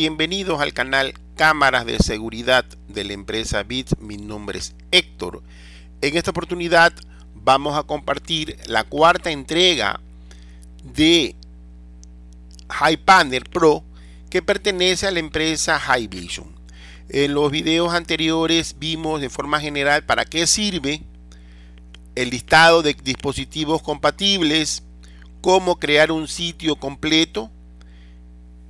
Bienvenidos al canal Cámaras de Seguridad de la empresa BIT. Mi nombre es Héctor. En esta oportunidad vamos a compartir la cuarta entrega de panel Pro que pertenece a la empresa High Vision. En los videos anteriores vimos de forma general para qué sirve el listado de dispositivos compatibles, cómo crear un sitio completo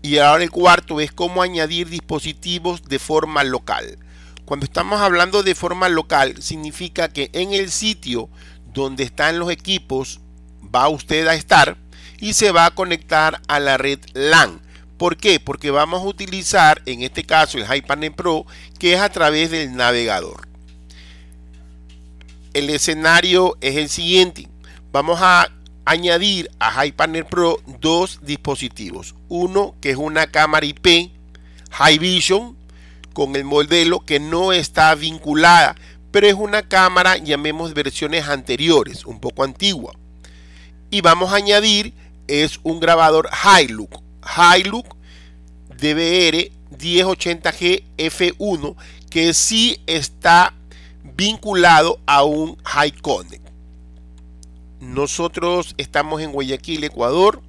y ahora el cuarto es cómo añadir dispositivos de forma local. Cuando estamos hablando de forma local, significa que en el sitio donde están los equipos va usted a estar y se va a conectar a la red LAN. ¿Por qué? Porque vamos a utilizar, en este caso, el Hypernet Pro, que es a través del navegador. El escenario es el siguiente. Vamos a añadir a Hi-Panel Pro dos dispositivos. Uno que es una cámara IP High Vision con el modelo que no está vinculada, pero es una cámara, llamemos versiones anteriores, un poco antigua. Y vamos a añadir es un grabador Hilux, look DBR 1080G F1 que sí está vinculado a un High Connect. Nosotros estamos en Guayaquil, Ecuador.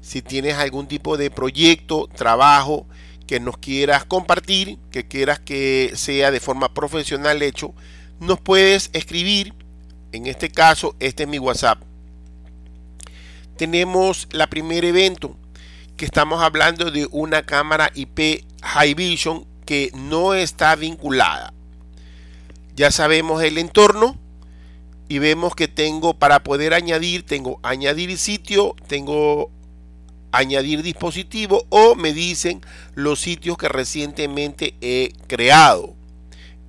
Si tienes algún tipo de proyecto, trabajo que nos quieras compartir, que quieras que sea de forma profesional hecho, nos puedes escribir. En este caso, este es mi WhatsApp. Tenemos la primer evento que estamos hablando de una cámara IP High Vision que no está vinculada. Ya sabemos el entorno, y vemos que tengo para poder añadir, tengo añadir sitio, tengo añadir dispositivo o me dicen los sitios que recientemente he creado.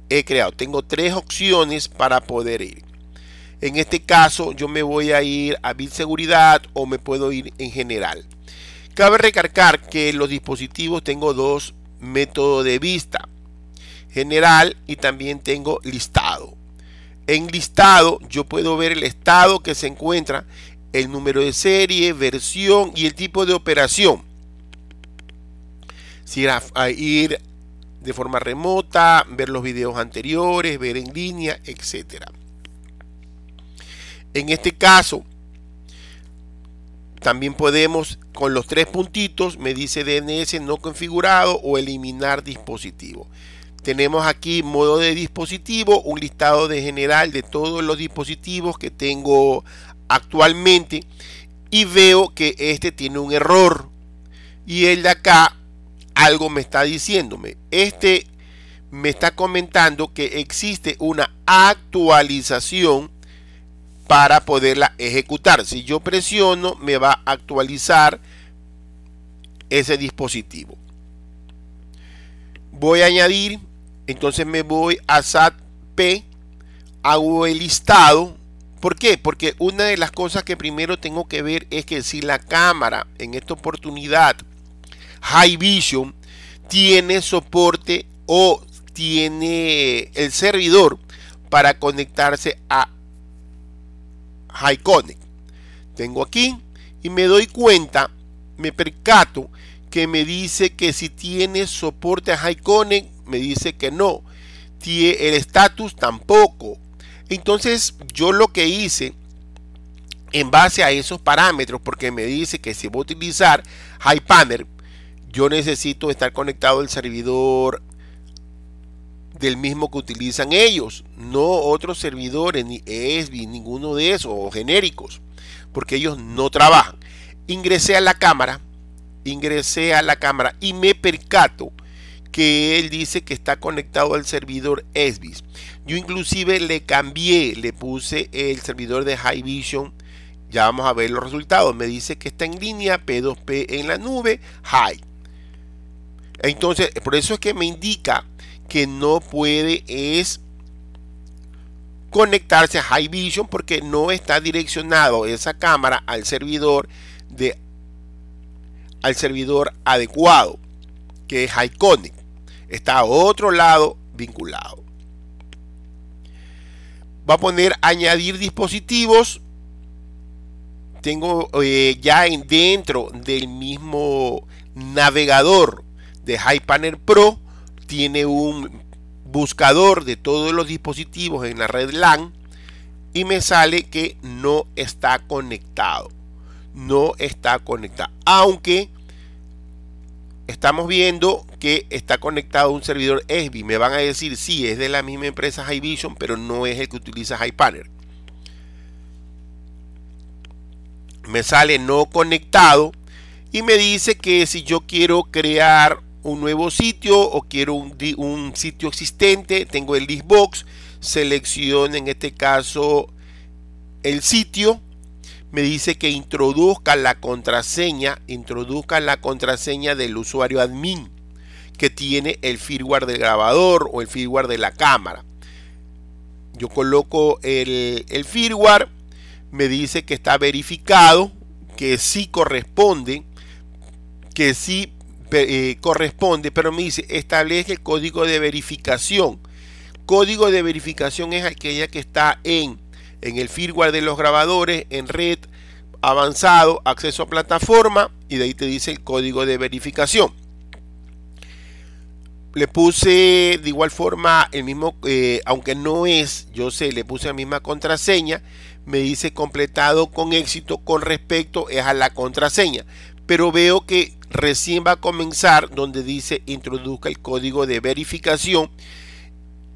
He creado, tengo tres opciones para poder ir. En este caso yo me voy a ir a Bit Seguridad o me puedo ir en general. Cabe recargar que los dispositivos tengo dos métodos de vista. General y también tengo listado en listado yo puedo ver el estado que se encuentra, el número de serie, versión y el tipo de operación. Si ir, ir de forma remota, ver los videos anteriores, ver en línea, etcétera En este caso, también podemos con los tres puntitos, me dice DNS no configurado o eliminar dispositivo. Tenemos aquí modo de dispositivo, un listado de general de todos los dispositivos que tengo actualmente y veo que este tiene un error y el de acá algo me está diciéndome. Este me está comentando que existe una actualización para poderla ejecutar. Si yo presiono, me va a actualizar ese dispositivo. Voy a añadir entonces me voy a SAT hago el listado. ¿Por qué? Porque una de las cosas que primero tengo que ver es que si la cámara en esta oportunidad High Vision tiene soporte o tiene el servidor para conectarse a High Connect. Tengo aquí y me doy cuenta, me percato que me dice que si tiene soporte a High me dice que no. El estatus tampoco. Entonces yo lo que hice en base a esos parámetros, porque me dice que si voy a utilizar Hypanner, yo necesito estar conectado al servidor del mismo que utilizan ellos, no otros servidores, ni ESBI, ninguno de esos, o genéricos, porque ellos no trabajan. Ingresé a la cámara, ingresé a la cámara y me percato que él dice que está conectado al servidor SBIS. Yo inclusive le cambié, le puse el servidor de High Vision. Ya vamos a ver los resultados. Me dice que está en línea P2P en la nube High. Entonces, por eso es que me indica que no puede es conectarse a High Vision porque no está direccionado esa cámara al servidor de al servidor adecuado que es high connect está a otro lado vinculado. Va a poner añadir dispositivos. Tengo eh, ya en, dentro del mismo navegador de panel Pro. Tiene un buscador de todos los dispositivos en la red LAN. Y me sale que no está conectado. No está conectado. Aunque estamos viendo que está conectado un servidor ESBI. Me van a decir, si es de la misma empresa High pero no es el que utiliza panel Me sale no conectado y me dice que si yo quiero crear un nuevo sitio o quiero un, sitio existente, tengo el listbox, seleccione en este caso el sitio me dice que introduzca la contraseña, introduzca la contraseña del usuario admin que tiene el firmware del grabador o el firmware de la cámara. Yo coloco el, firmware, me dice que está verificado, que sí corresponde, que sí eh, corresponde, pero me dice establece el código de verificación. Código de verificación es aquella que está en en el firmware de los grabadores, en red, avanzado, acceso a plataforma y de ahí te dice el código de verificación. Le puse de igual forma el mismo, eh, aunque no es, yo sé, le puse la misma contraseña. Me dice completado con éxito con respecto es a la contraseña. Pero veo que recién va a comenzar donde dice introduzca el código de verificación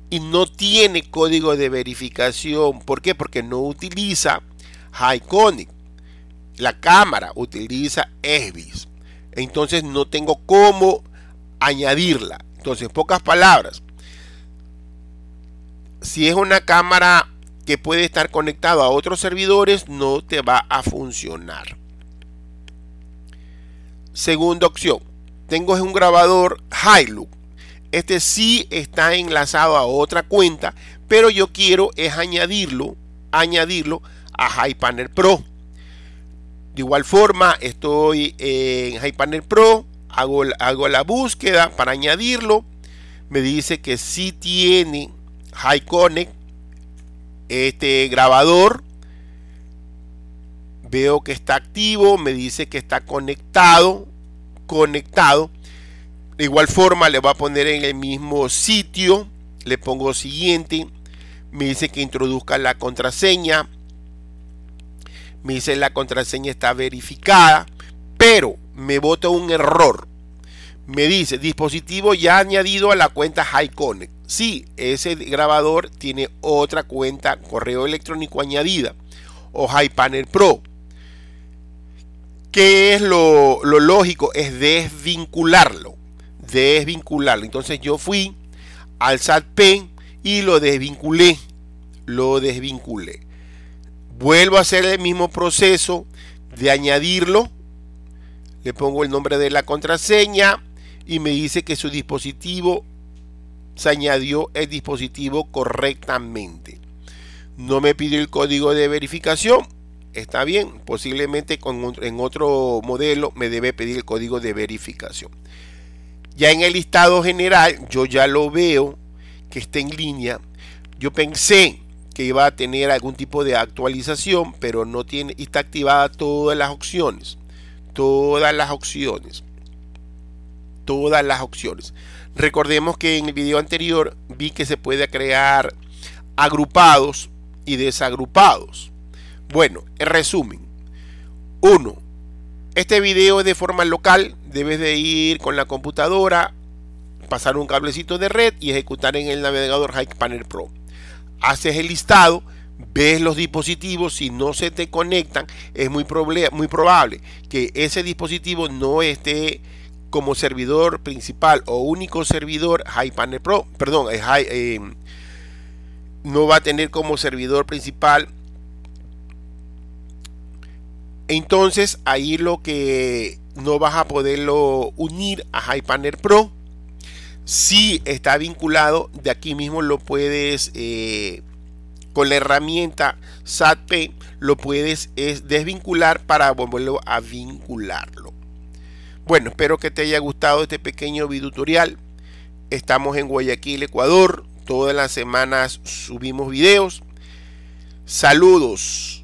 y no tiene código de verificación. ¿Por qué? Porque no utiliza Iconic. La cámara utiliza ESBIS. Entonces no tengo cómo añadirla. Entonces, pocas palabras. Si es una cámara que puede estar conectada a otros servidores, no te va a funcionar. Segunda opción. Tengo un grabador look este sí está enlazado a otra cuenta, pero yo quiero es añadirlo, añadirlo a Hypanel Pro. De igual forma, estoy en Hypanel Pro, hago, la búsqueda para añadirlo. Me dice que sí tiene HiConnect este grabador. Veo que está activo, me dice que está conectado, conectado. De igual forma le va a poner en el mismo sitio. Le pongo siguiente. Me dice que introduzca la contraseña. Me dice la contraseña está verificada. Pero me bota un error. Me dice dispositivo ya añadido a la cuenta HiConnect. Sí, ese grabador tiene otra cuenta correo electrónico añadida o HiPanel Pro. ¿Qué es lo, lógico? Es desvincularlo desvincularlo. Entonces yo fui al satp y lo desvinculé. Lo desvinculé. Vuelvo a hacer el mismo proceso de añadirlo. Le pongo el nombre de la contraseña y me dice que su dispositivo se añadió el dispositivo correctamente. No me pidió el código de verificación. Está bien, posiblemente con, en otro modelo me debe pedir el código de verificación. Ya en el listado general, yo ya lo veo que está en línea. Yo pensé que iba a tener algún tipo de actualización, pero no tiene, está activada todas las opciones. Todas las opciones. Todas las opciones. Recordemos que en el video anterior vi que se puede crear agrupados y desagrupados. Bueno, en resumen. 1. Este video es de forma local debes de ir con la computadora, pasar un cablecito de red y ejecutar en el navegador Hike Panel Pro. Haces el listado, ves los dispositivos, si no se te conectan, es muy, muy probable que ese dispositivo no esté como servidor principal o único servidor High Panel Pro, perdón, eh, eh, no va a tener como servidor principal. Entonces ahí lo que no vas a poderlo unir a Hypaner Pro. Si está vinculado, de aquí mismo lo puedes, eh, con la herramienta satp lo puedes desvincular para volverlo a vincularlo. Bueno, espero que te haya gustado este pequeño video tutorial. Estamos en Guayaquil, Ecuador. Todas las semanas subimos videos. Saludos.